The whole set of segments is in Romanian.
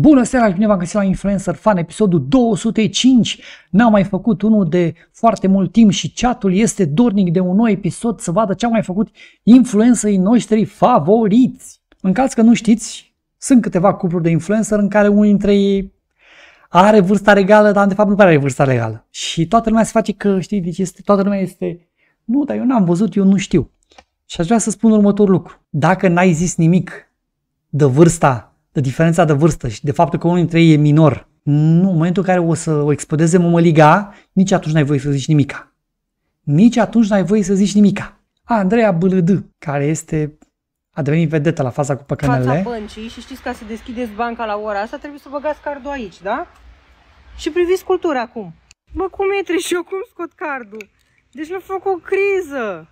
Bună seara și bine v-am găsit la Influencer Fan, episodul 205. N-am mai făcut unul de foarte mult timp și chatul este dornic de un nou episod să vadă ce au mai făcut influencerii noștri favoriți. În caz că nu știți, sunt câteva cupluri de influencer în care unul dintre ei are vârsta regală, dar de fapt nu prea are vârsta regală. Și toată lumea se face că, știi, deci este, toată lumea este, nu, dar eu n-am văzut, eu nu știu. Și aș vrea să spun următorul lucru. Dacă n-ai zis nimic de vârsta de diferența de vârstă și de faptul că unul dintre ei e minor, nu, în momentul în care o să o explodeze mămăliga, nici atunci n-ai voie să zici nimica. Nici atunci n-ai voie să zici nimica. A, Andreea Bâlâd, care este a devenit vedetă la faza cu păcănele. Fața băncii și știți, ca să deschideți banca la ora asta, trebuie să băgați cardul aici, da? Și priviți cultura acum. Bă, cum intri și eu cum scot cardul? Deci mi-a făcut o criză.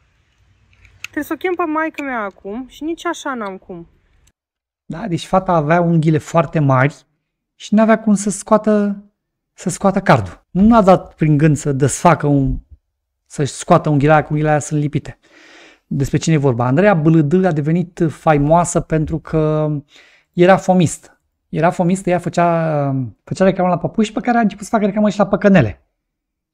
Trebuie să o chem pe maică mea acum și nici așa n-am cum. Da? Deci fata avea unghiile foarte mari și nu avea cum să scoată, să scoată cardul. Nu a dat prin gând să desfacă un, să-și scoată unghiile aia, că unghiile aia sunt lipite. Despre cine e vorba? Andreea Blâd a devenit faimoasă pentru că era fomist. Era fomistă, ea făcea, făcea reclamă la păpuși, pe care a început să facă reclamă și la păcănele.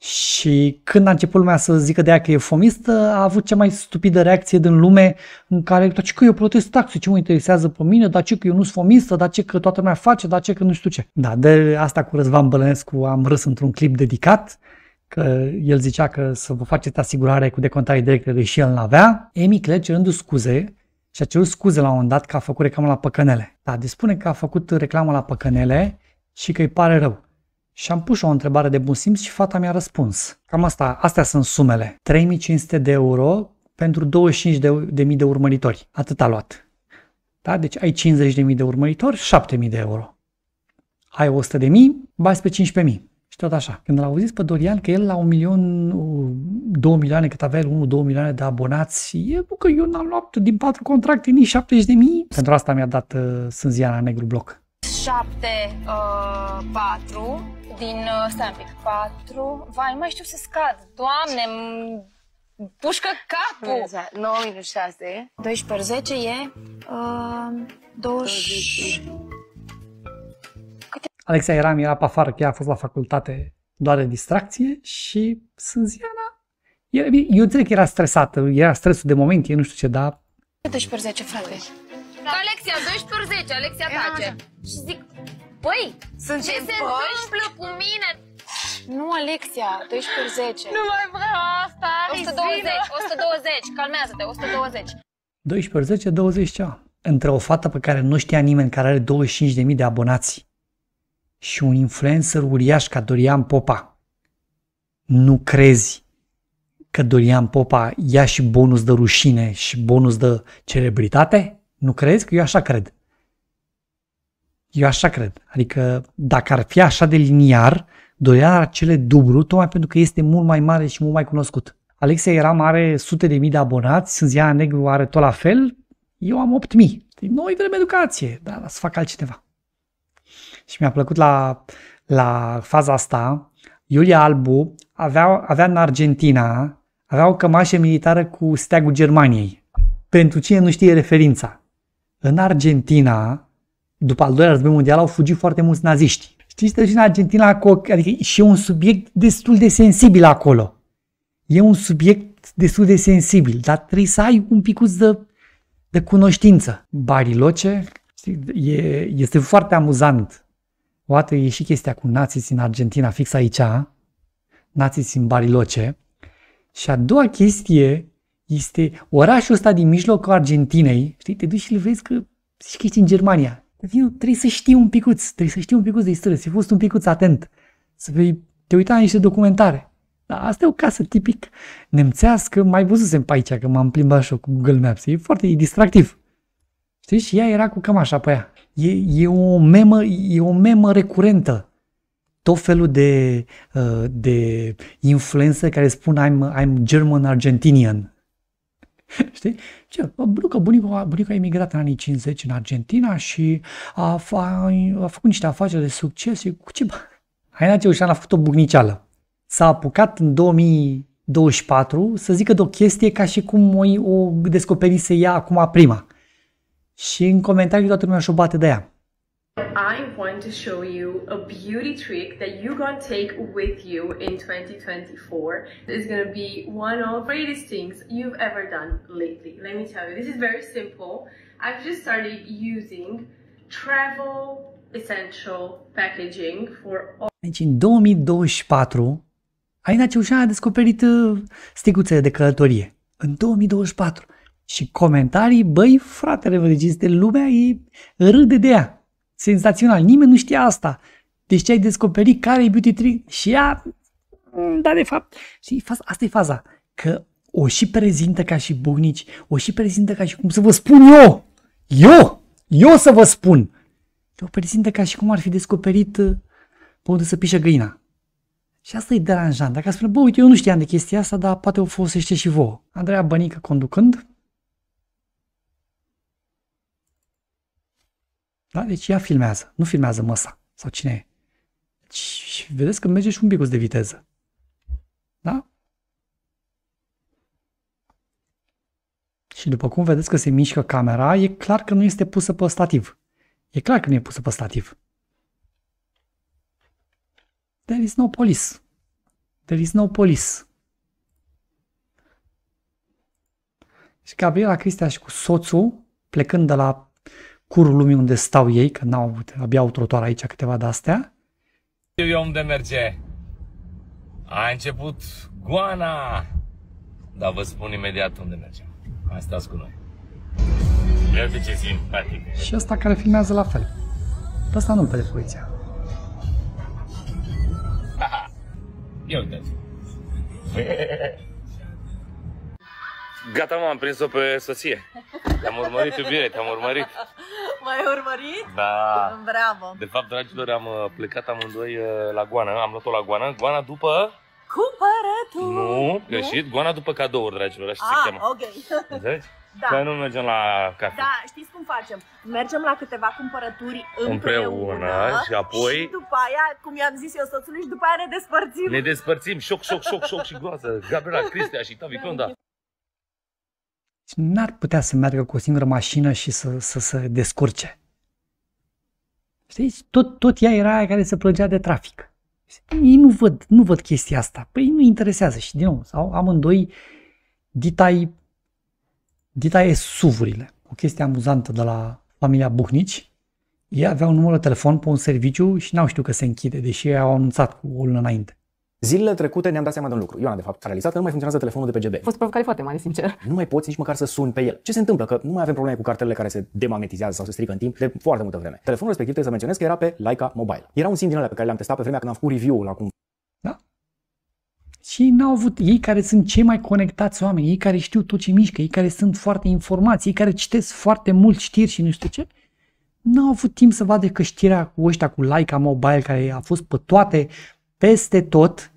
Și când a început lumea să zică de ea că e fomistă, a avut cea mai stupidă reacție din lume în care, dar ce că eu plătesc taxe, ce mă interesează pe mine, dar ce că eu nu sunt fomistă, dar ce că toată lumea face, dar ce că nu știu ce. Da, de asta cu Răzvan Bălănescu am râs într-un clip dedicat, că el zicea că să vă faceți asigurare cu decontare directă deși el n-avea. Emi Clare cerându scuze și a cerut scuze la un moment dat că a făcut reclamă la păcănele. Da, de deci spune că a făcut reclamă la păcănele și că îi pare rău. Și am pus o întrebare de bun simț și fata mi-a răspuns. Cam asta, astea sunt sumele. 3500 de euro pentru 25.000 de, de urmăritori. Atât a luat. Da? Deci ai 50.000 de urmăritori, 7.000 de euro. Ai 100.000, bați pe 15.000. Și tot așa. Când l-au auzit pe Dorian că el la un milion, două milioane, cât avea el, 1-2 milioane de abonați, e bă, că eu n-am luat din patru contracte nici 70 de mii. Pentru asta mi-a dat uh, sânziana negru bloc. 7, uh, 4 din... Uh, stai un pic, 4... Vai, mai știu să scad. Doamne, pușcă capul! 9 exact, minus 6. 12 ori 10 e... Uh, 20... Câte... Alexa Eram era pe afară, că ea a fost la facultate doar de distracție și sunt Ziana. Eu înțeleg că era stresată, era stresul de moment, e nu știu ce, dar... 12 ori 10, frate. Da. Alexia, 12 Alexia Eram tace. Așa. Și zic, băi, Sunt ce se poști? întâmplă cu mine? Nu, Alexia, 12 Nu mai vreau asta, 120, 120, calmează-te, 120. 12, 20 cea. Între o fată pe care nu știa nimeni, care are 25.000 de abonați, și un influencer uriaș ca Dorian Popa, nu crezi că Dorian Popa ia și bonus de rușine și bonus de celebritate? Nu crezi? Că eu așa cred. Eu așa cred. Adică dacă ar fi așa de liniar, dorea acele dublu, tocmai pentru că este mult mai mare și mult mai cunoscut. Alexia era mare, sute de mii de abonați, ziua Negru are tot la fel, eu am 8 mii. Deci, noi vrem educație, dar să fac altcineva. Și mi-a plăcut la, la faza asta, Iulia Albu avea, avea în Argentina, avea o cămașă militară cu steagul Germaniei. Pentru cine nu știe referința, în Argentina, după al doilea război mondial, au fugit foarte mulți naziști. Știți, deci în Argentina, adică și e un subiect destul de sensibil acolo. E un subiect destul de sensibil, dar trebuie să ai un picuț de, de cunoștință. Bariloce, știi, e, este foarte amuzant. O dată e și chestia cu nații în Argentina, fix aici, nații în Bariloce. Și a doua chestie este orașul ăsta din mijlocul Argentinei, știi, te duci și îl vezi că zici că ești în Germania. Vin, trebuie să știi un picuț, trebuie să știi un picuț de istorie, să fii fost un picuț atent, să vei te uita la niște documentare. Dar asta e o casă tipic nemțească, mai văzusem pe aici, că m-am plimbat și cu Google Maps, e foarte e distractiv. Știi? Și ea era cu cam așa pe ea. E, e, o, memă, e o memă recurentă. Tot felul de, uh, de influență care spun I'm, I'm German-Argentinian Știi? Ce? Bunica, bunica, bunica a emigrat în anii 50 în Argentina și a, a, a făcut niște afaceri de succes și cu ce Haina Ceușan a făcut o bunicială. S-a apucat în 2024 să zică de o chestie ca și cum o, o descoperise ea acum prima. Și în comentarii toată lumea și-o bate de ea. I want to show you a beauty trick that you're gonna take with you in 2024. It's gonna be one of the greatest things you've ever done lately. Let me tell you, this is very simple. I've just started using travel essential packaging for all. Deci în 2024, Aina Ciușa a descoperit uh, sticuțele de călătorie. În 2024. Și comentarii, băi fratele, vă deci este lumea, ei râde de ea. senzațional. Nimeni nu știa asta. Deci ai descoperit care e beauty trick și ea, mm, da, de fapt, și asta e faza, că o și prezintă ca și bunici, o și prezintă ca și cum să vă spun eu, eu, eu să vă spun. O prezintă ca și cum ar fi descoperit uh, pe unde să pișe găina. Și asta e deranjant. Dacă spune, bă, uite, eu nu știam de chestia asta, dar poate o folosește și vouă. Andreea Bănică conducând, Da? Deci ea filmează, nu filmează măsa sau cine e. Deci, vedeți că merge și un picuț de viteză. Da? Și după cum vedeți că se mișcă camera, e clar că nu este pusă pe stativ. E clar că nu e pusă pe stativ. There is no police. There is no police. Și Gabriela Cristea și cu soțul, plecând de la curul lumii unde stau ei, că n-au, abia au trotuar aici câteva de-astea. Eu, eu unde merge. A început goana, dar vă spun imediat unde mergem. Mai stați cu noi. Iată ce simpatic. Și ăsta care filmează la fel. Pe ăsta nu-l vede poliția. Ia uitați. Gata, m-am prins-o pe soție. Te-am urmărit, iubire, te-am urmărit. M-ai urmărit? Da. Bravo. De fapt, dragilor, am uh, plecat amândoi uh, la Goana. Am luat-o la Goana. Goana după... Cumpărături! Nu, greșit. Goana după cadouri, dragilor, așa ah, se cheamă. ok. Înțelegi? Da. Că nu mergem la cafea. Da, știți cum facem? Mergem la câteva cumpărături împreună, împreună și apoi... Și după aia, cum i-am zis eu soțului, și după aia ne despărțim. Ne despărțim, șoc, șoc, șoc, șoc și groază. Gabriela, Cristea și Tavi Conda. Deci n-ar putea să meargă cu o singură mașină și să, să să descurce. Știți? Tot, tot ea era aia care se plângea de trafic. Ei nu văd, nu văd chestia asta. Păi nu interesează și din nou. Sau amândoi ditai, ditai suvurile. O chestie amuzantă de la familia Buhnici. Ei aveau un număr de telefon pe un serviciu și n-au știut că se închide, deși ei au anunțat cu o lună înainte. Zilele trecute ne-am dat seama de un lucru. Ioana, de fapt, a realizat că nu mai funcționează telefonul de pe GB. fost provocare foarte mare, sincer. Nu mai poți nici măcar să suni pe el. Ce se întâmplă? Că nu mai avem probleme cu cartelele care se demagnetizează sau se strică în timp de foarte multă vreme. Telefonul respectiv trebuie să menționez că era pe Leica Mobile. Era un SIM din alea pe care le-am testat pe vremea când am făcut review-ul acum da? și n-au avut, ei care sunt cei mai conectați oameni, ei care știu tot ce mișcă, ei care sunt foarte informați, ei care citesc foarte mult știri și nu știu ce, n-au avut timp să vadă că știrea cu ăștia, cu Laica Mobile, care a fost pe toate, peste tot,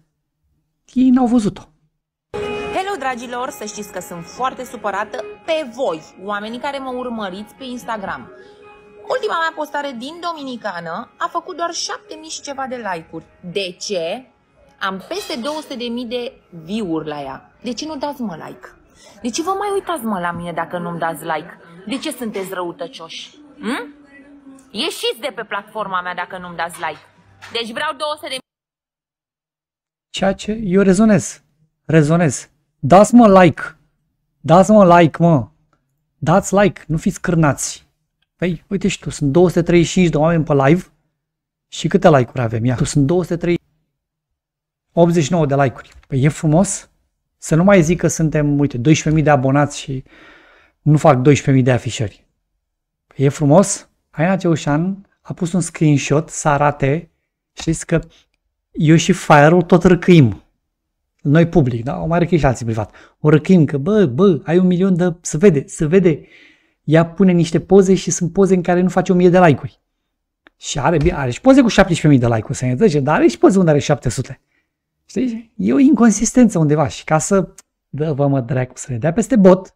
ei n-au văzut-o. Hello, dragilor! Să știți că sunt foarte supărată pe voi, oamenii care mă urmăriți pe Instagram. Ultima mea postare din Dominicană a făcut doar 7000 și ceva de like-uri. De ce? Am peste 200.000 de view-uri la ea. De ce nu dați mă like? De ce vă mai uitați mă la mine dacă nu-mi dați like? De ce sunteți răutăcioși? Hm? Ieșiți de pe platforma mea dacă nu-mi dați like. Deci vreau 200 de ceea ce eu rezonez. Rezonez. Dați mă like. Dați mă like, mă. Dați like, nu fiți cârnați. Păi, uite și tu, sunt 235 de oameni pe live și câte like-uri avem? Ia, tu sunt 203, 89 de like-uri. Păi e frumos să nu mai zic că suntem, uite, 12.000 de abonați și nu fac 12.000 de afișări. Păi e frumos? Aina Ceușan a pus un screenshot să arate, știți că eu și fire tot răcăim. Noi public, da? O mai răcăim și alții privat. O răcăim că, bă, bă, ai un milion de... Se vede, se vede. Ea pune niște poze și sunt poze în care nu face o mie de like-uri. Și are, are și poze cu 17.000 de like-uri, să ne dăge, dar are și poze unde are 700. Știi? E o inconsistență undeva și ca să dă vă mă dracu să ne dea peste bot,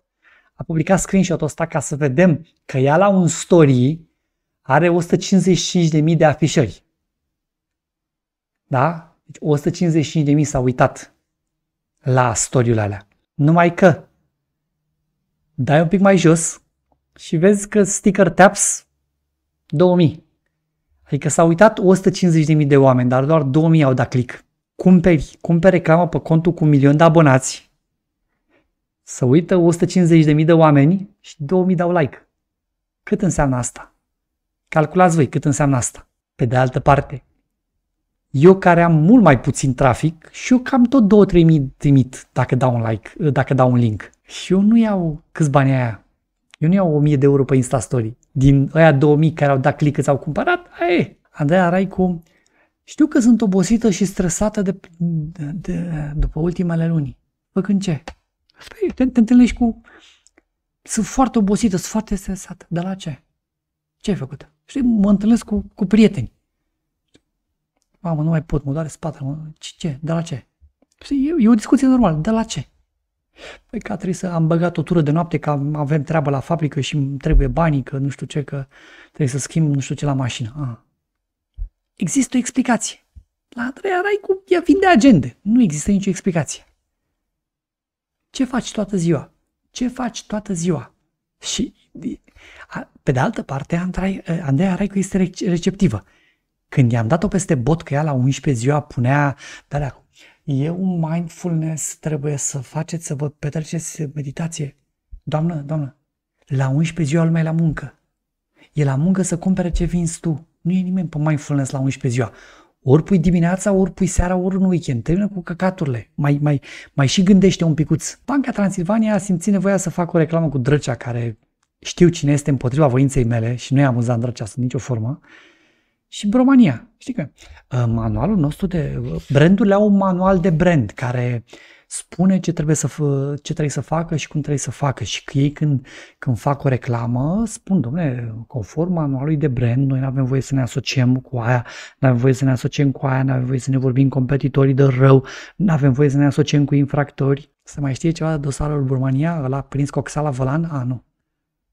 a publicat screenshot-ul ăsta ca să vedem că ea la un story are 155.000 de afișări. Da? Deci 155.000 s-au uitat la storiul alea. Numai că dai un pic mai jos și vezi că sticker taps 2000. Adică s-au uitat 150.000 de oameni, dar doar 2000 au dat click. Cumperi, cumperi reclamă pe contul cu un milion de abonați, să uită 150.000 de oameni și 2000 dau like. Cât înseamnă asta? Calculați voi cât înseamnă asta. Pe de altă parte, eu care am mult mai puțin trafic și eu cam tot 2 3000 trimit dacă dau un like, ă, dacă dau un link. Și eu nu iau câți bani aia. Eu nu iau 1000 de euro pe Instastory. Din aia 2000 care au dat click sau cumpărat, aia e. Andreea Raicu, știu că sunt obosită și stresată de, de, de, după ultimele luni. Făcând ce? Păi, te, te întâlnești cu... Sunt foarte obosită, sunt foarte stresată. Dar la ce? Ce ai făcut? Știi, mă întâlnesc cu, cu prieteni Mamă, nu mai pot, mă doare spatele, mă, ce, ce, de la ce? Păi, e, e o discuție normală, de la ce? Păi că trebuie să am băgat o tură de noapte, că avem treabă la fabrică și îmi trebuie banii, că nu știu ce, că trebuie să schimb nu știu ce la mașină. Ah. Există o explicație. La a treia rai cu ea fiind de agende. Nu există nicio explicație. Ce faci toată ziua? Ce faci toată ziua? Și pe de altă parte, Andrei, Andreea Raicu este receptivă. Când i-am dat-o peste bot că ea la 11 ziua punea, dar da, e un mindfulness, trebuie să faceți, să vă petreceți meditație. Doamnă, doamnă, la 11 ziua lumea e la muncă. E la muncă să cumpere ce vinzi tu. Nu e nimeni pe mindfulness la 11 ziua. Ori pui dimineața, ori pui seara, ori în weekend. Termină cu căcaturile. Mai, mai, mai și gândește un picuț. Banca Transilvania a simțit nevoia să facă o reclamă cu Drăcea, care știu cine este împotriva voinței mele și nu e amuzant Drăcea în nicio formă și Bromania, Știi că uh, manualul nostru de... Uh, brandurile au un manual de brand care spune ce trebuie, să, fă, ce trebuie să facă și cum trebuie să facă. Și că ei când, când fac o reclamă spun, domnule, conform manualului de brand, noi nu avem voie să ne asociem cu aia, nu avem voie să ne asociem cu aia, nu avem voie să ne vorbim competitorii de rău, nu avem voie să ne asociem cu infractori. Să mai știe ceva de dosarul Burmania, ăla prins coxala volan? A, nu.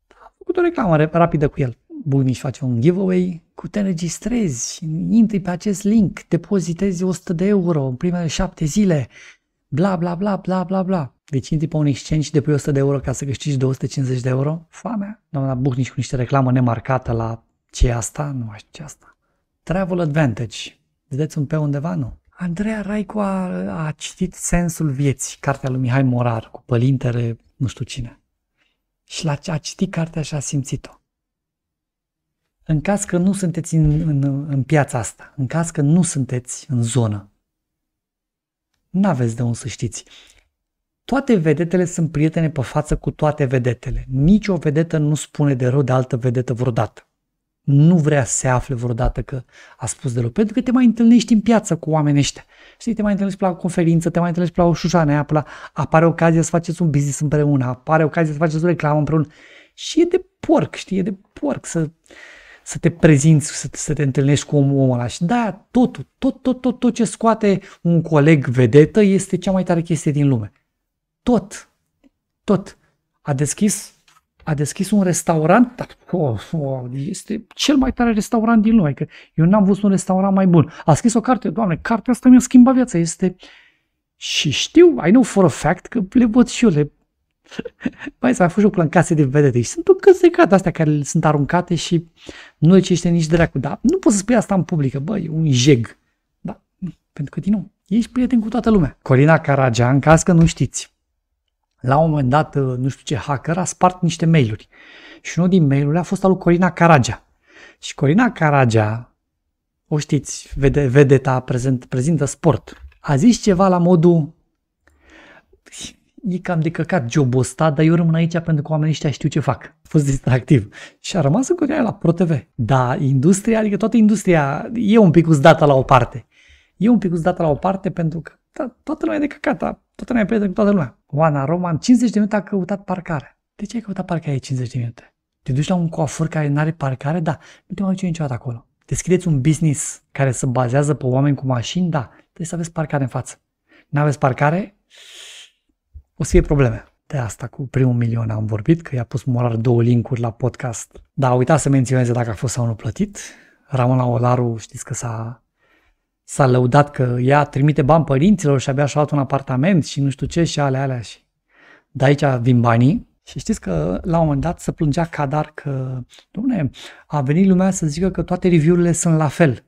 A făcut o reclamă rapidă cu el. Bulmiș face un giveaway cu te înregistrezi, intri pe acest link, depozitezi 100 de euro în primele șapte zile, bla bla bla bla bla bla. Deci intri pe un exchange și depui 100 de euro ca să câștigi 250 de euro. Foamea. Doamna Buhnici cu niște reclamă nemarcată la ce asta, nu mai știu ce asta. Travel Advantage. Vedeți un pe undeva, nu? Andreea Raicu a, a citit Sensul vieții, cartea lui Mihai Morar, cu pălintere, nu știu cine. Și la, a citit cartea și a simțit-o în caz că nu sunteți în, în, în piața asta, în caz că nu sunteți în zonă, nu aveți de unde să știți. Toate vedetele sunt prietene pe față cu toate vedetele. Nici o vedetă nu spune de rău de altă vedetă vreodată. Nu vrea să se afle vreodată că a spus de rău, pentru că te mai întâlnești în piață cu oamenii ăștia. Știi, te mai întâlnești la o conferință, te mai întâlnești la o apă la apare ocazia să faceți un business împreună, apare ocazia să faceți o reclamă împreună. Și e de porc, știi, e de porc să să te prezinți, să, să te întâlnești cu omul, omul ăla. Și da, tot, tot, tot, tot, tot ce scoate un coleg vedetă este cea mai tare chestie din lume. Tot, tot. A deschis, a deschis un restaurant, dar oh, oh, este cel mai tare restaurant din lume, că eu n-am văzut un restaurant mai bun. A scris o carte, doamne, cartea asta mi-a schimbat viața, este... Și știu, I know for a fact că le văd și eu, le Mai să mai fost jocul în case de vedete și sunt o căzecat astea care sunt aruncate și nu recește nici dracu. Dar nu poți să spui asta în publică, băi, un jeg. Da, pentru că, din nou, ești prieten cu toată lumea. Corina Caragea, în caz că nu știți, la un moment dat, uh, nu știu ce hacker a spart niște mail-uri și unul din mail a fost al lui Corina Caragea. Și Corina Caragea, o știți, vede, vedeta prezent, prezintă sport, a zis ceva la modul e cam de căcat jobul ăsta, dar eu rămân aici pentru că oamenii ăștia știu ce fac. A fost distractiv. Și a rămas în continuare la ProTV. Da, industria, adică toată industria e un pic uzdată la o parte. E un pic uzdată la o parte pentru că da, toată lumea e de căcat, da, toată lumea e prietenă cu toată lumea. Oana Roman, 50 de minute a căutat parcare. De ce ai căutat parcare 50 de minute? Te duci la un coafor care nu are parcare? Da, nu te mai duci niciodată acolo. Deschideți un business care se bazează pe oameni cu mașini? Da, trebuie să aveți parcare în față. Nu aveți parcare? o să fie probleme. De asta cu primul milion am vorbit, că i-a pus Morar două linkuri la podcast. Dar a uitat să menționeze dacă a fost sau nu plătit. Ramona Olaru, știți că s-a, s-a lăudat că ea trimite bani părinților și abia și-a luat un apartament și nu știu ce și alea, alea. Și... De aici vin banii. Și știți că la un moment dat se plângea Cadar că, domne, a venit lumea să zică că toate review-urile sunt la fel.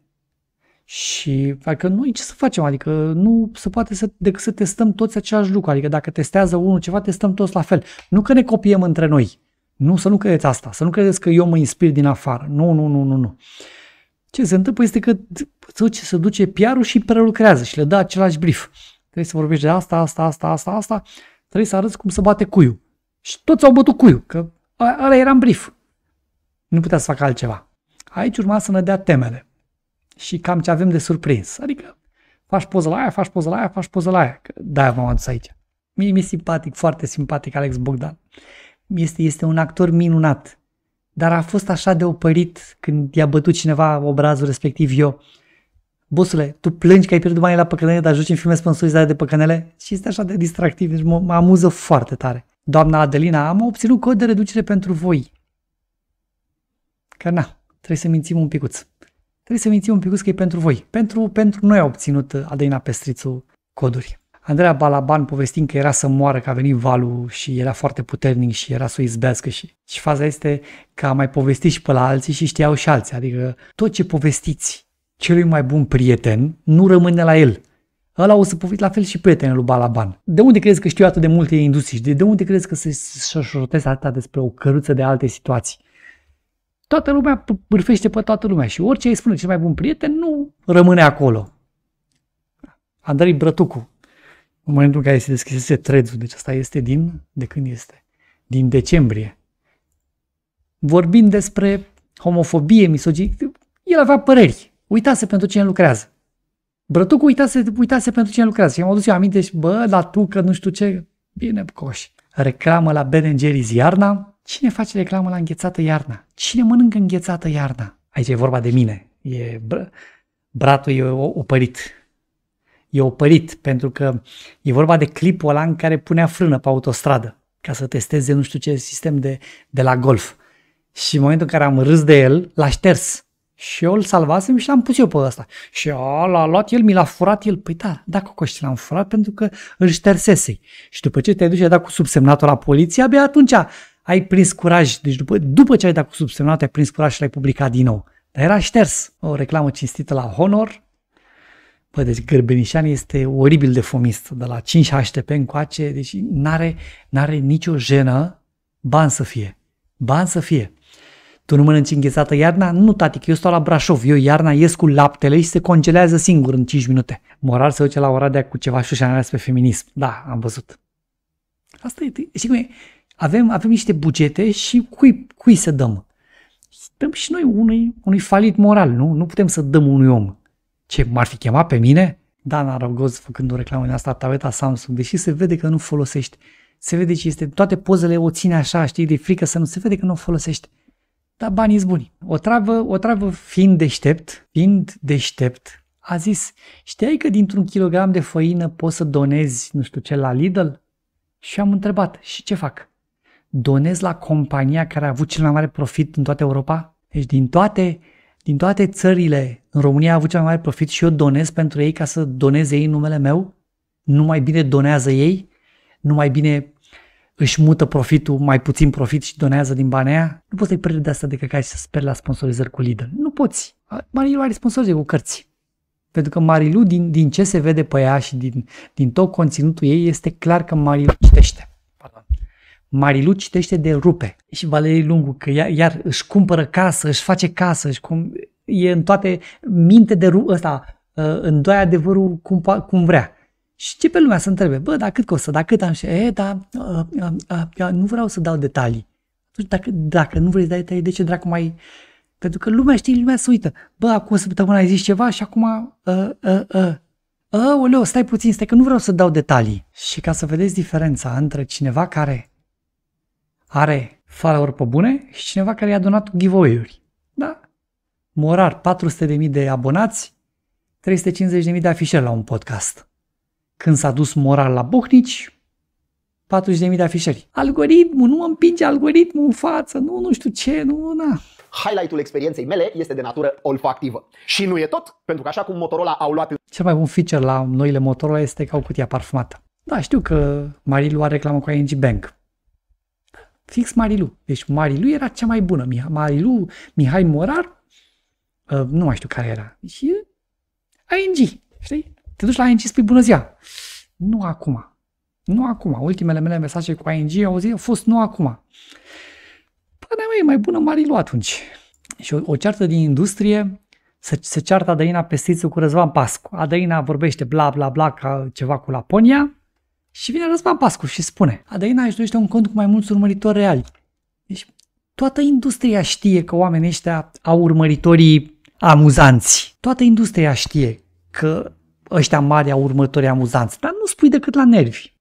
Și adică noi ce să facem? Adică nu se poate să, decât să testăm toți același lucru. Adică dacă testează unul ceva, testăm toți la fel. Nu că ne copiem între noi. Nu, să nu credeți asta. Să nu credeți că eu mă inspir din afară. Nu, nu, nu, nu, nu. Ce se întâmplă este că ce se duce PR-ul și prelucrează și le dă același brief. Trebuie să vorbești de asta, asta, asta, asta, asta. Trebuie să arăți cum să bate cuiu. Și toți au bătut cuiu. că ăla era în brief. Nu putea să facă altceva. Aici urma să ne dea temele și cam ce avem de surprins. Adică faci poză la aia, faci poză la aia, faci poză la aia. Da, m-am adus aici. Mie mi-e simpatic, foarte simpatic Alex Bogdan. Este, este un actor minunat, dar a fost așa de opărit când i-a bătut cineva obrazul respectiv eu. Bosule, tu plângi că ai pierdut banii la păcănele, dar joci în filme sponsorizate de păcănele? Și este așa de distractiv, deci mă, mă amuză foarte tare. Doamna Adelina, am obținut cod de reducere pentru voi. Că na, trebuie să mințim un picuț. Trebuie să mințim un pic că e pentru voi. Pentru, pentru noi a obținut uh, Adelina Pestrițu coduri. Andreea Balaban povestind că era să moară, că a venit valul și era foarte puternic și era să o izbească și, și faza este că a mai povestit și pe la alții și știau și alții. Adică tot ce povestiți celui mai bun prieten nu rămâne la el. Ăla o să povesti la fel și prietenul lui Balaban. De unde crezi că știu atât de multe industrii? De, de unde crezi că se șorotesc atâta despre o căruță de alte situații? toată lumea bârfește pe toată lumea și orice îi spune cel mai bun prieten nu rămâne acolo. Andrei Brătucu, în momentul în care se deschisese trezul, deci asta este din, de când este? Din decembrie. Vorbind despre homofobie, misoginie, el avea păreri, uitase pentru cine lucrează. Brătucu uitase, uitase pentru cine lucrează și am adus eu aminte și, bă, la tu că nu știu ce, bine, coș. Reclamă la Ben Jerry's iarna, Cine face reclamă la înghețată iarna? Cine mănâncă înghețată iarna? Aici e vorba de mine. E, br- bratul e opărit. E opărit pentru că e vorba de clipul ăla în care punea frână pe autostradă ca să testeze nu știu ce sistem de, de la golf. Și în momentul în care am râs de el, l-a șters. Și eu îl salvasem și l-am pus eu pe ăsta. Și a, l-a luat el, mi l-a furat el. Păi da, da, cocoști, l-am furat pentru că îl ștersesei. Și după ce te duci și ai dat cu subsemnatul la poliție, abia atunci ai prins curaj, deci după, după ce ai dat cu subsemnat, ai prins curaj și l-ai publicat din nou. Dar era șters. O reclamă cinstită la Honor. Bă, deci Gărbenișan este oribil de fumist, de la 5 HTP încoace, deci n-are, n-are nicio jenă, bani să fie, bani să fie. Tu nu mănânci înghețată iarna? Nu, tati, că eu stau la Brașov. Eu iarna ies cu laptele și se congelează singur în 5 minute. Moral se duce la Oradea cu ceva și pe feminism. Da, am văzut. Asta e, știi cum e? avem, avem niște bugete și cui, cui să dăm? Dăm și noi unui, unui falit moral, nu? Nu putem să dăm unui om. Ce, m-ar fi chemat pe mine? Dana Rogoz făcând o reclamă din asta, tableta Samsung, deși se vede că nu folosești. Se vede ce este, toate pozele o ține așa, știi, de frică să nu se vede că nu o folosești. Dar banii buni. O travă, o travă fiind deștept, fiind deștept, a zis, știai că dintr-un kilogram de făină poți să donezi nu știu ce la Lidl? Și am întrebat, și ce fac? donezi la compania care a avut cel mai mare profit în toată Europa? Deci din toate, din toate țările, în România a avut cel mai mare profit și eu donez pentru ei ca să doneze ei numele meu? Nu mai bine donează ei? Nu mai bine își mută profitul, mai puțin profit și donează din banii aia? Nu poți să-i pierde de asta de că și să speri la sponsorizări cu Lidl. Nu poți. Marilu are sponsorizări cu cărți. Pentru că Marilu, din, din ce se vede pe ea și din, din tot conținutul ei, este clar că Marilu citește. Marilu citește de rupe și Valerii Lungu că iar, iar își cumpără casă, își face casă, își cum, e în toate minte de rupe ăsta, uh, în doi adevărul cum, cum vrea. Și ce pe lumea să întrebe, bă, dar cât costă, dar cât am și, e, da, a, a, a, nu vreau să dau detalii. dacă, dacă nu vrei să dai detalii, de ce dracu mai... Pentru că lumea știe, lumea se uită. Bă, acum o săptămână ai zis ceva și acum... a, a. uh. Aoleu, uh, uh. ă, stai puțin, stai că nu vreau să dau detalii. Și ca să vedeți diferența între cineva care are follower pe bune și cineva care i-a donat giveaway-uri. Da? Morar, 400.000 de abonați, 350.000 de afișări la un podcast. Când s-a dus Morar la Buhnici, 40.000 de afișări. Algoritmul, nu mă împinge algoritmul în față, nu, nu știu ce, nu, na. Highlight-ul experienței mele este de natură olfactivă. Și nu e tot, pentru că așa cum Motorola au luat... Cel mai bun feature la noile Motorola este că au cutia parfumată. Da, știu că Marilu are reclamă cu ING Bank, Fix Marilu. Deci Marilu era cea mai bună. Marilu, Mihai Morar, uh, nu mai știu care era. Și ING, știi? Te duci la ING spui bună ziua. Nu acum. Nu acum. Ultimele mele mesaje cu ING au, zis, au fost nu acum. Până mai e mai bună Marilu atunci. Și o, o ceartă din industrie se, se ceartă Adăina Pestițu cu Răzvan Pascu. Adăina vorbește bla bla bla ca ceva cu Laponia și vine Răzvan Pascu și spune, Adăina își dorește un cont cu mai mulți urmăritori reali. Deci toată industria știe că oamenii ăștia au urmăritorii amuzanți. Toată industria știe că ăștia mari au următori amuzanți, dar nu spui decât la nervi.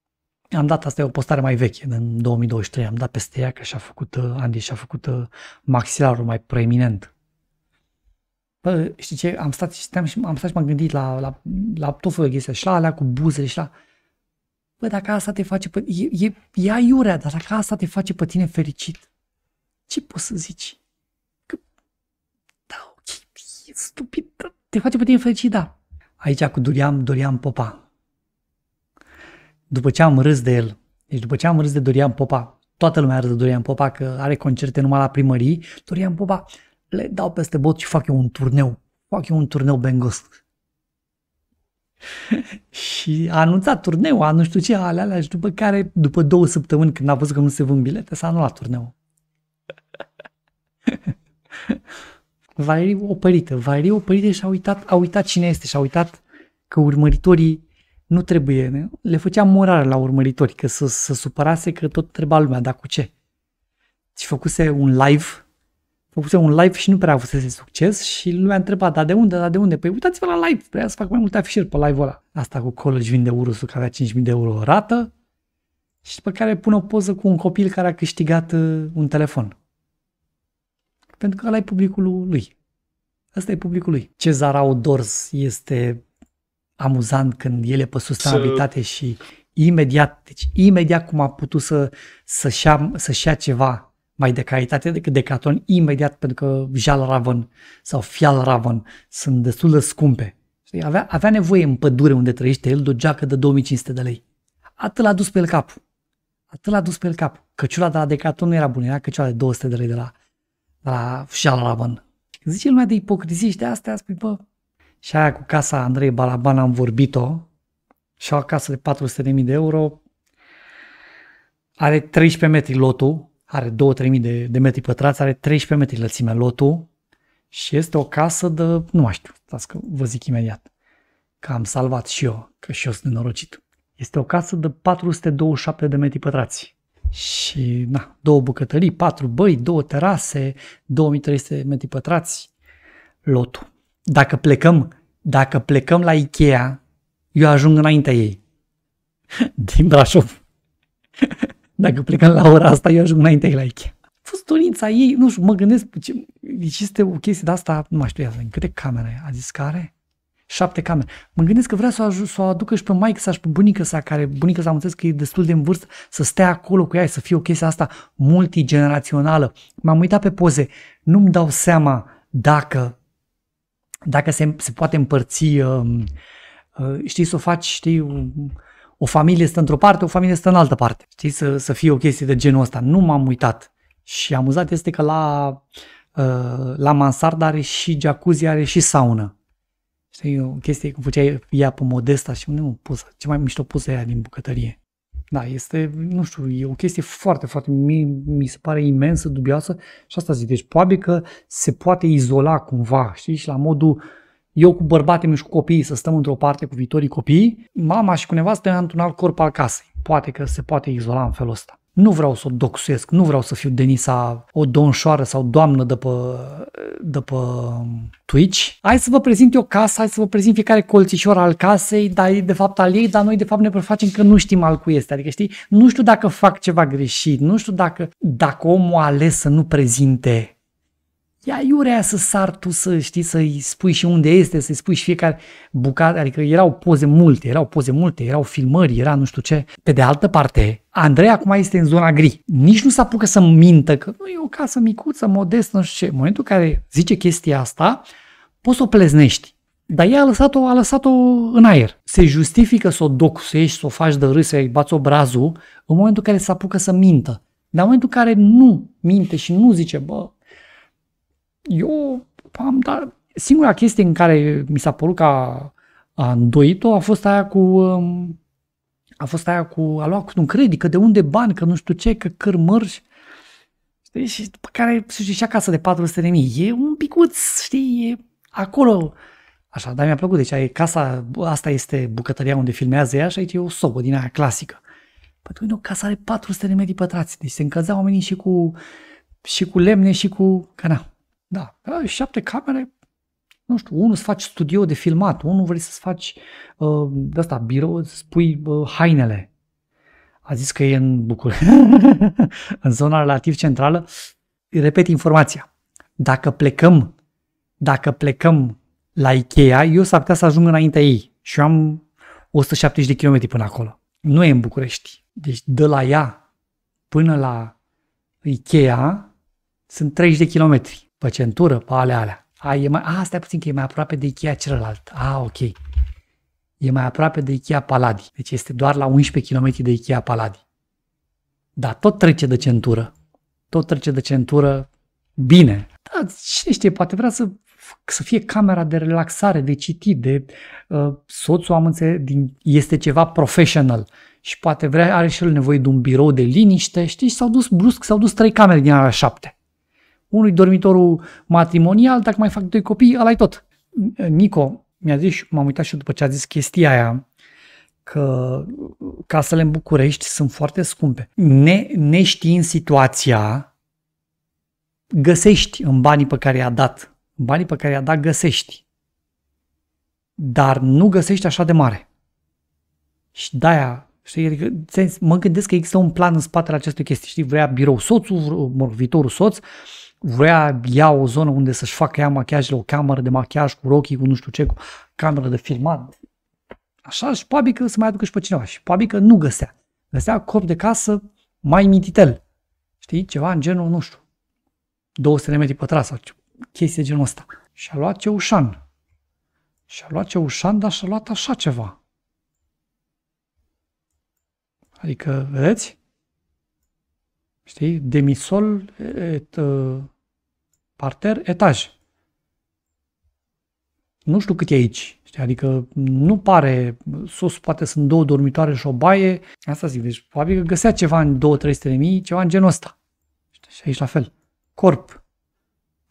Am dat, asta e o postare mai veche, în 2023, am dat peste ea că și-a făcut, uh, Andy și-a făcut uh, maxilarul mai preeminent. Bă, știi ce, am stat și, am, am stat și m-am gândit la, la, la tot felul de chestii, și la alea cu buzele și la... Bă, dacă asta te face pe... E, e, e aiurea, dar dacă asta te face pe tine fericit, ce poți să zici? Că... Da, ok, e stupid, da. te face pe tine fericit, da. Aici cu Dorian, Dorian Popa. După ce am râs de el, deci după ce am râs de Dorian Popa, toată lumea râs de Dorian Popa că are concerte numai la primării, Dorian Popa le dau peste bot și fac eu un turneu. Fac eu un turneu bengost și a anunțat turneul, a nu știu ce, alea, alea și după care, după două săptămâni, când a văzut că nu se vând bilete, s-a anulat turneul. Valerii opărită, Valerii opărită și a uitat, a uitat cine este și a uitat că urmăritorii nu trebuie, ne? le făcea morală la urmăritori, că să, să supărase că tot treba lumea, dar cu ce? Și făcuse un live făcuse un live și nu prea avusese succes și lumea întreba, dar de unde, dar de unde? Păi uitați-vă la live, vreau să fac mai multe afișări pe live-ul ăla. Asta cu College vinde ursul care avea 5.000 de euro o rată și pe care pun o poză cu un copil care a câștigat uh, un telefon. Pentru că ăla e publicul lui. Asta e publicul lui. Cezar Outdoors este amuzant când el e pe sustenabilitate și imediat, deci imediat cum a putut să, să-și ia, să-și ia ceva mai de calitate decât Decathlon imediat pentru că Jal Raven sau Fial Raven sunt destul de scumpe. Știi? Avea, avea nevoie în pădure unde trăiește el de o geacă de 2500 de lei. Atât l-a dus pe el cap. Atât l-a dus pe el cap. Căciula de la Decathlon nu era bună, era căciula de 200 de lei de la, de la Jal Raven. Zice lumea de ipocrizie și de astea, spui, bă, și aia cu casa Andrei Balaban am vorbit-o și o casă de 400.000 de euro, are 13 metri lotul, are 2 3000 de, de metri pătrați, are 13 metri lățime lotul și este o casă de, nu mai știu, stați că vă zic imediat, că am salvat și eu, că și eu sunt norocit. Este o casă de 427 de metri pătrați și na, două bucătării, patru băi, două terase, 2300 metri pătrați, lotul. Dacă plecăm, dacă plecăm la Ikea, eu ajung înaintea ei. Din Brașov. Dacă plecam la ora asta, eu ajung înainte la Ikea. A fost dorința ei, nu știu, mă gândesc, ce, deci este o chestie de asta, nu mai știu, ia, câte camere a zis că are? Șapte camere. Mă gândesc că vrea să o, aj- să o aducă și pe maică sa și pe bunica sa, care bunica sa am înțeles că e destul de în vârstă, să stea acolo cu ea și să fie o chestie asta multigenerațională. M-am uitat pe poze, nu-mi dau seama dacă, dacă se, se poate împărți, uh, uh, știi, să o faci, știi, uh, o familie stă într-o parte, o familie stă în altă parte. Știi, să, să fie o chestie de genul ăsta. Nu m-am uitat. Și amuzat este că la, uh, la mansardă are și jacuzzi, are și saună. Știi, o chestie cum făcea ea pe Modesta și nu pusă, ce mai mișto pusă ea din bucătărie. Da, este, nu știu, e o chestie foarte, foarte, mi, mi se pare imensă, dubioasă și asta zic. Deci probabil că se poate izola cumva, știi, și la modul uh, eu cu bărbatul meu și cu copiii să stăm într-o parte cu viitorii copii, mama și cu nevastă într-un alt corp al casei. Poate că se poate izola în felul ăsta. Nu vreau să o doxuiesc, nu vreau să fiu Denisa o donșoară sau doamnă de pe, de pe Twitch. Hai să vă prezint eu casa, hai să vă prezint fiecare colțișor al casei, dar e de fapt al ei, dar noi de fapt ne prefacem că nu știm al cui este. Adică știi, nu știu dacă fac ceva greșit, nu știu dacă, dacă omul a ales să nu prezinte Ia iurea să sar tu să știi, să-i spui și unde este, să-i spui și fiecare bucată, adică erau poze multe, erau poze multe, erau filmări, era nu știu ce. Pe de altă parte, Andrei acum este în zona gri. Nici nu s-a apucă să mintă că nu e o casă micuță, modestă, nu știu ce. În momentul în care zice chestia asta, poți să o pleznești. Dar ea a lăsat-o, a lăsat-o în aer. Se justifică să o docusești, să o faci de râs, să-i bați obrazul în momentul în care se apucă să mintă. Dar în momentul în care nu minte și nu zice, bă, eu am dat... Singura chestie în care mi s-a părut că a, a îndoit-o a fost aia cu... Um, a fost aia cu... A luat cu un credit, că de unde bani, că nu știu ce, că cărmărși. Știi? Și după care se și acasă de 400 de mii. E un picuț, știi? E acolo. Așa, dar mi-a plăcut. Deci e casa, asta este bucătăria unde filmează ea și aici e o sobă din aia clasică. Păi tu, o casă are 400 de metri pătrați. Deci se încălzeau oamenii și cu, și cu lemne și cu... Că na, da, da șapte camere, nu știu, unul îți faci studio de filmat, unul vrei să-ți faci uh, de asta, birou, să pui uh, hainele. A zis că e în București, în zona relativ centrală. Repet informația. Dacă plecăm, dacă plecăm la Ikea, eu s-ar putea să ajung înaintea ei. Și eu am 170 de kilometri până acolo. Nu e în București. Deci de la ea până la Ikea sunt 30 de kilometri pe centură, pe alea, alea. A, e mai, a, stai puțin că e mai aproape de Ikea celălalt. A, ok. E mai aproape de Ikea Paladi. Deci este doar la 11 km de Ikea Paladi. Dar tot trece de centură. Tot trece de centură bine. Da, cine știe, poate vrea să, să fie camera de relaxare, de citit, de uh, soțul am înțeles, din, este ceva professional și poate vrea, are și el nevoie de un birou de liniște, știi, s-au dus brusc, s-au dus trei camere din ala șapte unui dormitorul matrimonial, dacă mai fac doi copii, ăla tot. Nico mi-a zis și m-am uitat și după ce a zis chestia aia, că casele în București sunt foarte scumpe. Ne, neștiind situația, găsești în banii pe care i-a dat. În banii pe care i-a dat găsești. Dar nu găsești așa de mare. Și de-aia Știi? Adică, mă gândesc că există un plan în spatele acestei chestii. Știi, vrea birou soțul, mor, viitorul soț, vrea ia o zonă unde să-și facă ea machiajele, o cameră de machiaj cu rochi, cu nu știu ce, cu cameră de filmat. Așa și probabil că să mai aducă și pe cineva. Și probabil că nu găsea. Găsea corp de casă mai mititel. Știi? Ceva în genul, nu știu, 200 de metri pătrați sau chestii de genul ăsta. Și a luat ce ușan Și a luat ușan, dar și-a luat așa ceva. Adică, vedeți? Știi? Demisol et, uh, parter etaj. Nu știu cât e aici. Știi? Adică nu pare, sus poate sunt două dormitoare și o baie. Asta zic, deci probabil că găsea ceva în 2-300 de mii, ceva în genul ăsta. Știi? Și aici la fel. Corp.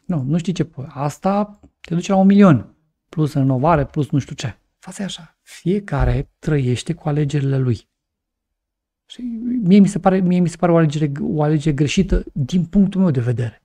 Nu, nu știi ce. Asta te duce la un milion. Plus renovare, plus nu știu ce. Fața e așa. Fiecare trăiește cu alegerile lui mie mi se pare, mie mi se pare o, alegere, o alegere greșită din punctul meu de vedere.